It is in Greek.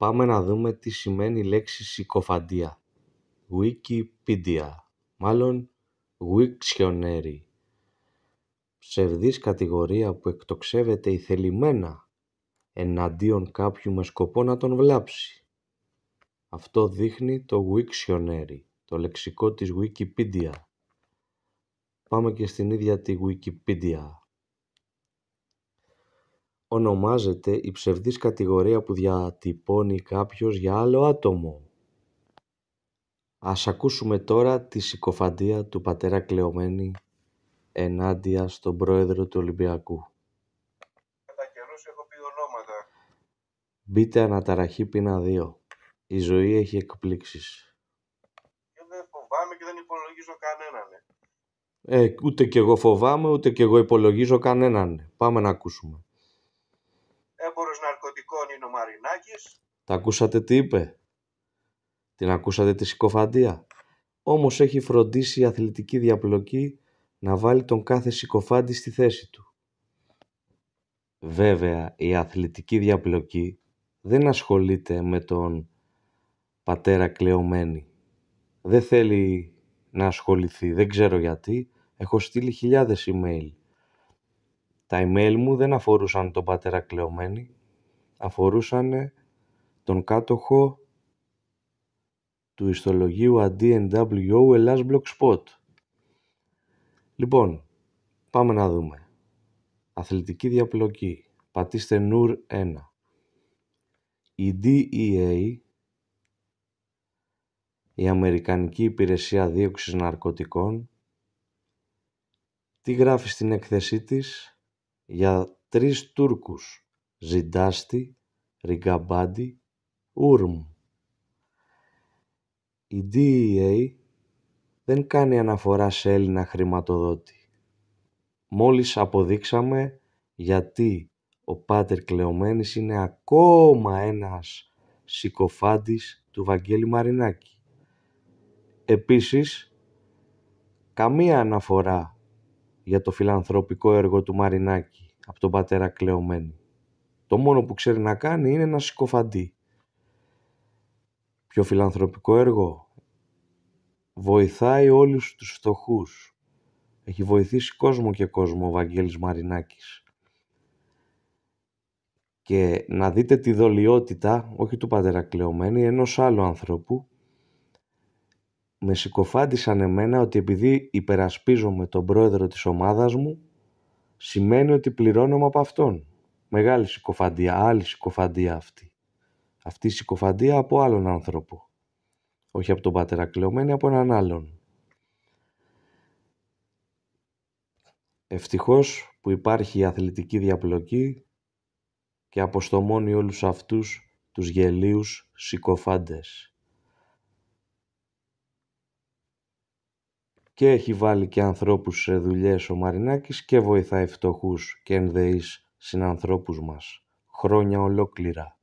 Πάμε να δούμε τι σημαίνει η λέξη συκοφαντία. Wikipedia. Μάλλον Wiktionary. Ψευδής κατηγορία που εκτοξεύεται ηθελημένα εναντίον κάποιου με σκοπό να τον βλάψει. Αυτό δείχνει το Wiktionary, το λεξικό της Wikipedia. Πάμε και στην ίδια τη Wikipedia ονομάζεται η ψευδής κατηγορία που διατυπώνει κάποιος για άλλο άτομο. Ας ακούσουμε τώρα τη συκοφαντία του πατέρα Κλεωμένη ενάντια στον πρόεδρο του Ολυμπιακού. Κατά καιρός έχω πει ονόματα. Μπείτε αναταραχή πίνα δύο. Η ζωή έχει εκπλήξεις. Και δεν φοβάμαι και δεν υπολογίζω κανέναν. Ε. Ε, ούτε κι εγώ φοβάμαι, ούτε κι εγώ υπολογίζω κανέναν. Πάμε να ακούσουμε. Τα ακούσατε τι είπε. Την ακούσατε τη συκοφαντία. Όμως έχει φροντίσει η αθλητική διαπλοκή να βάλει τον κάθε συκοφάντη στη θέση του. Βέβαια η αθλητική διαπλοκή δεν ασχολείται με τον πατέρα κλεωμένη. Δεν θέλει να ασχοληθεί, δεν ξέρω γιατί. Έχω στείλει χιλιάδες email. Τα email μου δεν αφορούσαν τον πατέρα κλεωμένη. Αφορούσαν τον κάτοχο του ιστολογίου ADNWO Ελλάς Blogspot. Λοιπόν, πάμε να δούμε. Αθλητική διαπλοκή. Πατήστε νουρ 1. Η DEA, η Αμερικανική Υπηρεσία Δίωξης Ναρκωτικών, τι γράφει στην έκθεσή της για τρεις Τούρκους Ζιντάστη, Ριγκάμπάντι, Ούρμ. Η DEA δεν κάνει αναφορά σε Έλληνα χρηματοδότη. Μόλις αποδείξαμε γιατί ο Πάτερ Κλεωμένης είναι ακόμα ένας συκοφάντης του Βαγγέλη Μαρινάκη. Επίσης, καμία αναφορά για το φιλανθρωπικό έργο του Μαρινάκη από τον πατέρα Κλεωμένη. Το μόνο που ξέρει να κάνει είναι να σηκωφαντεί. Πιο φιλανθρωπικό έργο. Βοηθάει όλους τους φτωχούς. Έχει βοηθήσει κόσμο και κόσμο ο Βαγγέλης Μαρινάκης. Και να δείτε τη δολιότητα, όχι του κλεωμένη, ενός άλλου ανθρώπου. Με σηκωφάντησαν εμένα ότι επειδή υπερασπίζομαι τον πρόεδρο της ομάδας μου, σημαίνει ότι πληρώνομαι από αυτόν. Μεγάλη συκοφαντία, άλλη συκοφαντία αυτή. Αυτή η συκοφαντία από άλλον άνθρωπο. Όχι από τον πατέρα κλεωμένη, από έναν άλλον. Ευτυχώς που υπάρχει η αθλητική διαπλοκή και αποστομώνει όλους αυτούς τους γελίους συκοφάντες. και έχει βάλει και ανθρώπους σε δουλειές ο Μαρινάκης και βοηθάει φτωχούς και ενδεείς συνανθρώπους μας, χρόνια ολόκληρα